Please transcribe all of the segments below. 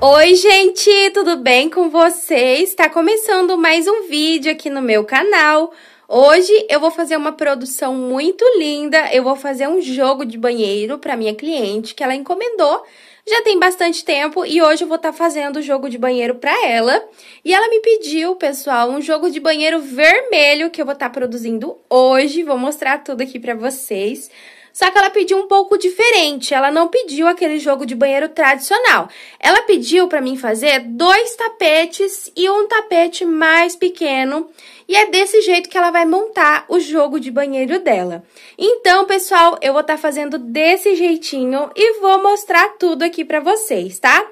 Oi, gente, tudo bem com vocês? Está começando mais um vídeo aqui no meu canal. Hoje eu vou fazer uma produção muito linda. Eu vou fazer um jogo de banheiro para minha cliente que ela encomendou já tem bastante tempo e hoje eu vou estar tá fazendo o jogo de banheiro para ela. E ela me pediu, pessoal, um jogo de banheiro vermelho que eu vou estar tá produzindo hoje. Vou mostrar tudo aqui para vocês. Só que ela pediu um pouco diferente. Ela não pediu aquele jogo de banheiro tradicional. Ela pediu para mim fazer dois tapetes e um tapete mais pequeno. E é desse jeito que ela vai montar o jogo de banheiro dela. Então, pessoal, eu vou estar tá fazendo desse jeitinho e vou mostrar tudo aqui para vocês, tá?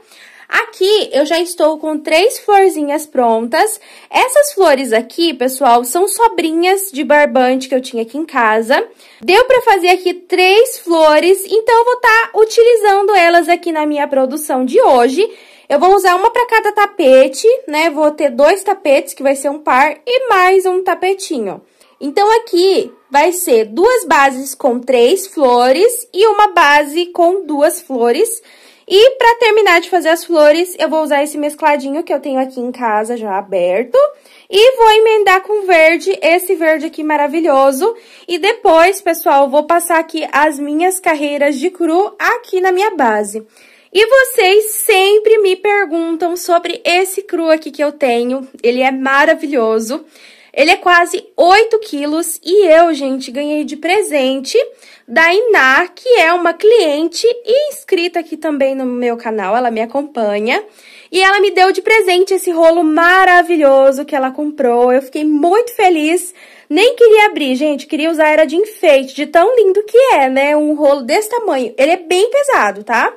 Aqui eu já estou com três florzinhas prontas. Essas flores aqui, pessoal, são sobrinhas de barbante que eu tinha aqui em casa. Deu para fazer aqui três flores, então eu vou estar tá utilizando elas aqui na minha produção de hoje. Eu vou usar uma para cada tapete, né? Vou ter dois tapetes, que vai ser um par, e mais um tapetinho. Então, aqui vai ser duas bases com três flores e uma base com duas flores. E pra terminar de fazer as flores, eu vou usar esse mescladinho que eu tenho aqui em casa já aberto. E vou emendar com verde, esse verde aqui maravilhoso. E depois, pessoal, vou passar aqui as minhas carreiras de cru aqui na minha base. E vocês sempre me perguntam sobre esse cru aqui que eu tenho. Ele é maravilhoso. Ele é quase 8 quilos e eu, gente, ganhei de presente da Inar, que é uma cliente e inscrita aqui também no meu canal, ela me acompanha. E ela me deu de presente esse rolo maravilhoso que ela comprou, eu fiquei muito feliz. Nem queria abrir, gente, queria usar era de enfeite, de tão lindo que é, né? Um rolo desse tamanho, ele é bem pesado, tá? Tá?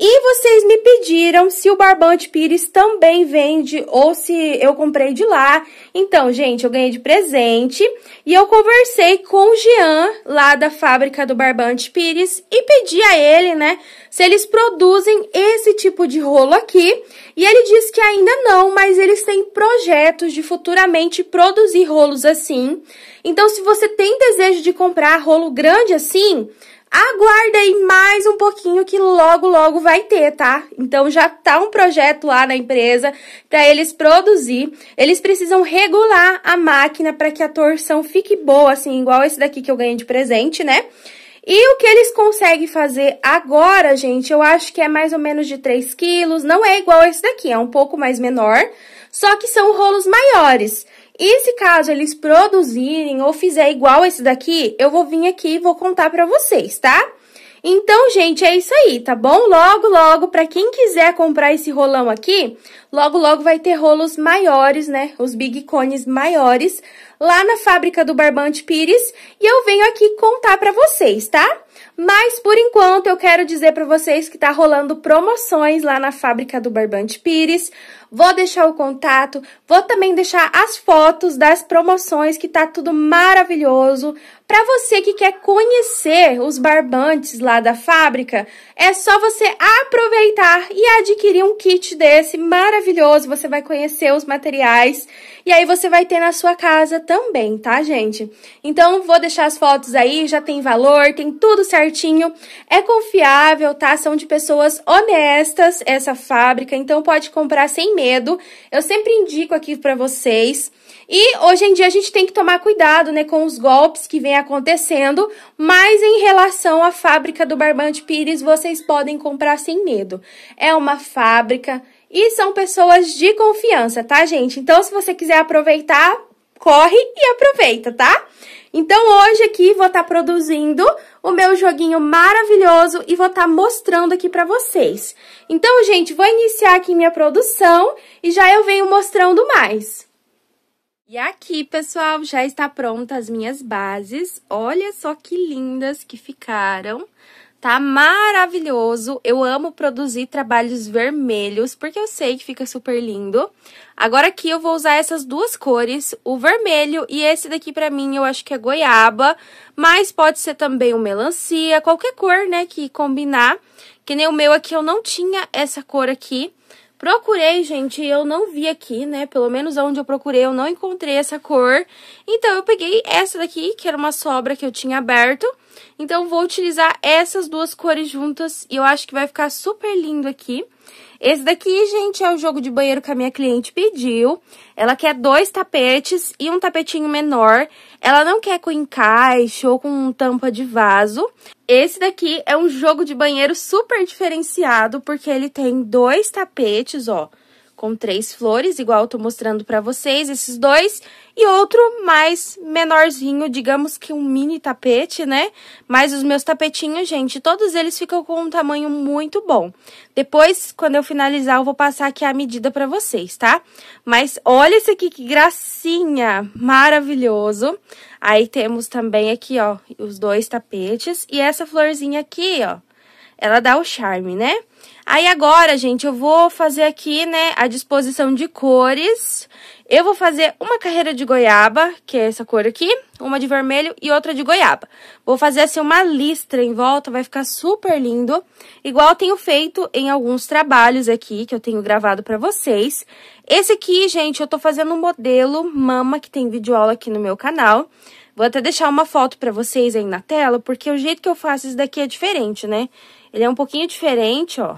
E vocês me pediram se o Barbante Pires também vende ou se eu comprei de lá. Então, gente, eu ganhei de presente e eu conversei com o Jean, lá da fábrica do Barbante Pires, e pedi a ele, né, se eles produzem esse tipo de rolo aqui. E ele disse que ainda não, mas eles têm projetos de futuramente produzir rolos assim. Então, se você tem desejo de comprar rolo grande assim, Aguardem mais um pouquinho que logo, logo vai ter, tá? Então já tá um projeto lá na empresa para eles produzir. Eles precisam regular a máquina para que a torção fique boa, assim, igual esse daqui que eu ganhei de presente, né? E o que eles conseguem fazer agora, gente, eu acho que é mais ou menos de 3 quilos. Não é igual esse daqui, é um pouco mais menor. Só que são rolos maiores. E se caso eles produzirem ou fizer igual esse daqui, eu vou vir aqui e vou contar pra vocês, tá? Então, gente, é isso aí, tá bom? Logo, logo, pra quem quiser comprar esse rolão aqui, logo, logo vai ter rolos maiores, né? Os big cones maiores, lá na fábrica do Barbante Pires. E eu venho aqui contar pra vocês, tá? Mas por enquanto eu quero dizer para vocês que está rolando promoções lá na fábrica do Barbante Pires. Vou deixar o contato, vou também deixar as fotos das promoções que tá tudo maravilhoso. Para você que quer conhecer os barbantes lá da fábrica, é só você aproveitar e adquirir um kit desse maravilhoso. Você vai conhecer os materiais e aí você vai ter na sua casa também, tá, gente? Então, vou deixar as fotos aí, já tem valor, tem tudo certinho. É confiável, tá? São de pessoas honestas essa fábrica, então pode comprar sem medo. Eu sempre indico aqui para vocês. E hoje em dia a gente tem que tomar cuidado, né, com os golpes que vem acontecendo, mas em relação à fábrica do Barbante Pires, vocês podem comprar sem medo. É uma fábrica e são pessoas de confiança, tá, gente? Então, se você quiser aproveitar, corre e aproveita, tá? Então, hoje aqui vou estar tá produzindo o meu joguinho maravilhoso e vou estar tá mostrando aqui pra vocês. Então, gente, vou iniciar aqui minha produção e já eu venho mostrando mais. E aqui, pessoal, já está pronta as minhas bases. Olha só que lindas que ficaram. Tá maravilhoso. Eu amo produzir trabalhos vermelhos, porque eu sei que fica super lindo. Agora aqui eu vou usar essas duas cores, o vermelho e esse daqui pra mim eu acho que é goiaba, mas pode ser também o melancia, qualquer cor, né, que combinar. Que nem o meu aqui eu não tinha essa cor aqui, Procurei, gente, eu não vi aqui, né? Pelo menos onde eu procurei, eu não encontrei essa cor. Então, eu peguei essa daqui, que era uma sobra que eu tinha aberto. Então, vou utilizar essas duas cores juntas e eu acho que vai ficar super lindo aqui. Esse daqui, gente, é o jogo de banheiro que a minha cliente pediu. Ela quer dois tapetes e um tapetinho menor. Ela não quer com encaixe ou com tampa de vaso. Esse daqui é um jogo de banheiro super diferenciado, porque ele tem dois tapetes, ó com três flores, igual eu tô mostrando para vocês, esses dois, e outro mais menorzinho, digamos que um mini tapete, né? Mas os meus tapetinhos, gente, todos eles ficam com um tamanho muito bom. Depois, quando eu finalizar, eu vou passar aqui a medida para vocês, tá? Mas olha esse aqui, que gracinha! Maravilhoso! Aí temos também aqui, ó, os dois tapetes e essa florzinha aqui, ó ela dá o charme, né? Aí agora, gente, eu vou fazer aqui, né, a disposição de cores eu vou fazer uma carreira de goiaba, que é essa cor aqui, uma de vermelho e outra de goiaba. Vou fazer assim uma listra em volta, vai ficar super lindo. Igual tenho feito em alguns trabalhos aqui, que eu tenho gravado pra vocês. Esse aqui, gente, eu tô fazendo um modelo mama, que tem vídeo aula aqui no meu canal. Vou até deixar uma foto pra vocês aí na tela, porque o jeito que eu faço isso daqui é diferente, né? Ele é um pouquinho diferente, ó.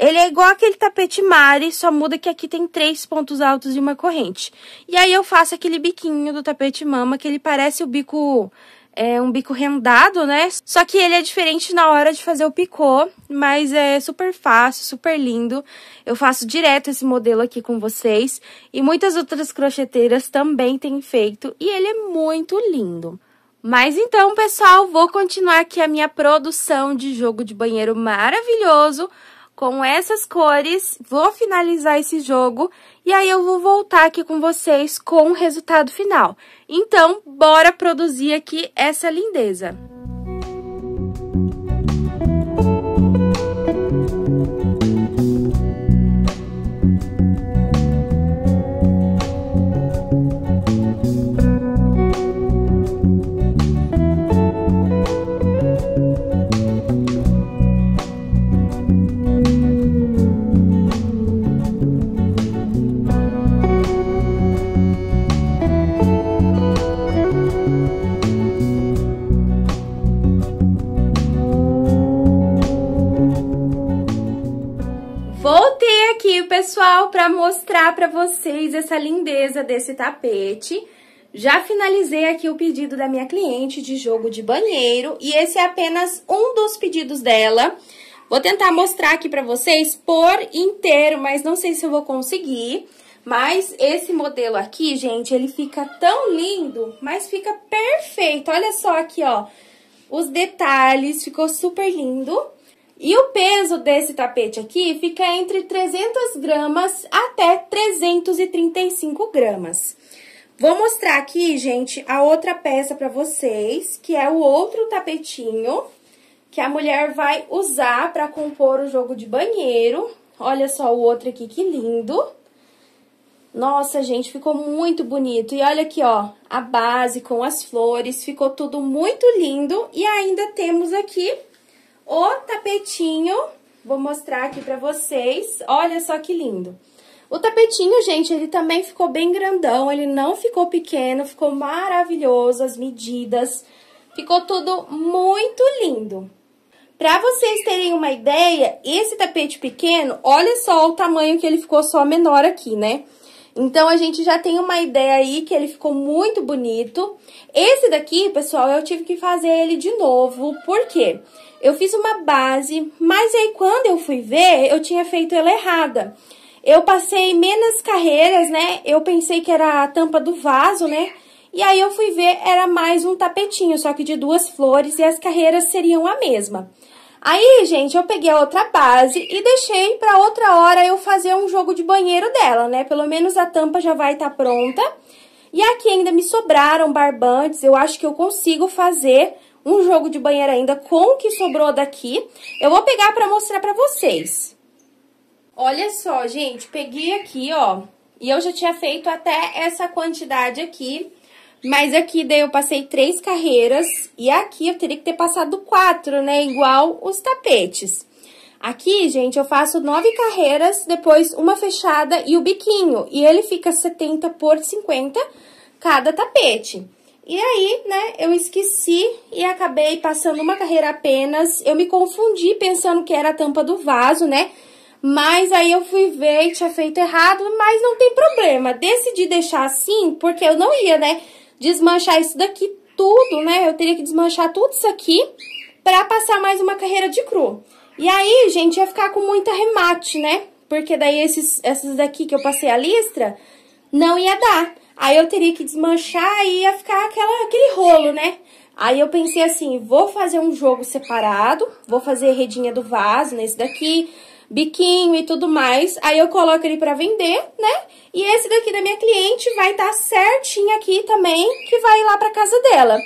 Ele é igual aquele tapete mare, só muda que aqui tem três pontos altos e uma corrente. E aí eu faço aquele biquinho do tapete mama, que ele parece o bico é um bico rendado, né? Só que ele é diferente na hora de fazer o picô, mas é super fácil, super lindo. Eu faço direto esse modelo aqui com vocês e muitas outras crocheteiras também têm feito e ele é muito lindo. Mas então, pessoal, vou continuar aqui a minha produção de jogo de banheiro maravilhoso com essas cores, vou finalizar esse jogo e aí eu vou voltar aqui com vocês com o resultado final. Então, bora produzir aqui essa lindeza. veio, pessoal, para mostrar para vocês essa lindeza desse tapete. Já finalizei aqui o pedido da minha cliente de jogo de banheiro e esse é apenas um dos pedidos dela. Vou tentar mostrar aqui para vocês por inteiro, mas não sei se eu vou conseguir. Mas esse modelo aqui, gente, ele fica tão lindo, mas fica perfeito. Olha só aqui, ó, os detalhes, ficou super lindo. E o peso desse tapete aqui fica entre 300 gramas até 335 gramas. Vou mostrar aqui, gente, a outra peça para vocês, que é o outro tapetinho que a mulher vai usar para compor o jogo de banheiro. Olha só o outro aqui, que lindo! Nossa, gente, ficou muito bonito. E olha aqui, ó, a base com as flores, ficou tudo muito lindo. E ainda temos aqui o tapetinho, vou mostrar aqui pra vocês, olha só que lindo. O tapetinho, gente, ele também ficou bem grandão, ele não ficou pequeno, ficou maravilhoso, as medidas, ficou tudo muito lindo. Pra vocês terem uma ideia, esse tapete pequeno, olha só o tamanho que ele ficou só menor aqui, né? Então, a gente já tem uma ideia aí que ele ficou muito bonito. Esse daqui, pessoal, eu tive que fazer ele de novo, porque Eu fiz uma base, mas aí quando eu fui ver, eu tinha feito ela errada. Eu passei menos carreiras, né? Eu pensei que era a tampa do vaso, né? E aí eu fui ver, era mais um tapetinho, só que de duas flores e as carreiras seriam a mesma. Aí, gente, eu peguei a outra base e deixei para outra hora eu fazer um jogo de banheiro dela, né? Pelo menos a tampa já vai estar tá pronta. E aqui ainda me sobraram barbantes, eu acho que eu consigo fazer um jogo de banheiro ainda com o que sobrou daqui. Eu vou pegar para mostrar para vocês. Olha só, gente, peguei aqui, ó, e eu já tinha feito até essa quantidade aqui mas aqui daí eu passei três carreiras e aqui eu teria que ter passado quatro, né? Igual os tapetes. Aqui, gente, eu faço nove carreiras, depois uma fechada e o biquinho. E ele fica 70 por 50 cada tapete. E aí, né, eu esqueci e acabei passando uma carreira apenas. Eu me confundi pensando que era a tampa do vaso, né? Mas aí eu fui ver e tinha feito errado, mas não tem problema. Decidi deixar assim, porque eu não ia, né, desmanchar isso daqui tudo, né? Eu teria que desmanchar tudo isso aqui pra passar mais uma carreira de cru. E aí, gente, ia ficar com muito arremate, né? Porque daí esses, esses daqui que eu passei a listra, não ia dar. Aí eu teria que desmanchar e ia ficar aquela, aquele rolo, né? Aí eu pensei assim, vou fazer um jogo separado, vou fazer redinha do vaso nesse daqui, biquinho e tudo mais. Aí eu coloco ele pra vender, né? E esse daqui da minha cliente vai estar tá certinho aqui também, que vai lá pra casa dela.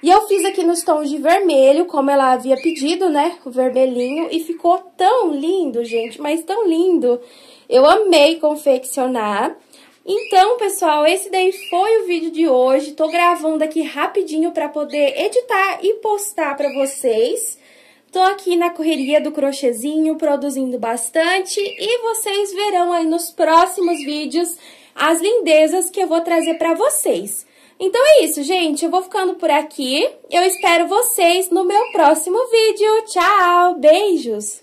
E eu fiz aqui nos tons de vermelho, como ela havia pedido, né? O vermelhinho. E ficou tão lindo, gente, mas tão lindo. Eu amei confeccionar. Então, pessoal, esse daí foi o vídeo de hoje. Tô gravando aqui rapidinho pra poder editar e postar pra vocês. Tô aqui na correria do crochêzinho, produzindo bastante e vocês verão aí nos próximos vídeos as lindezas que eu vou trazer para vocês. Então é isso, gente. Eu vou ficando por aqui. Eu espero vocês no meu próximo vídeo. Tchau, beijos!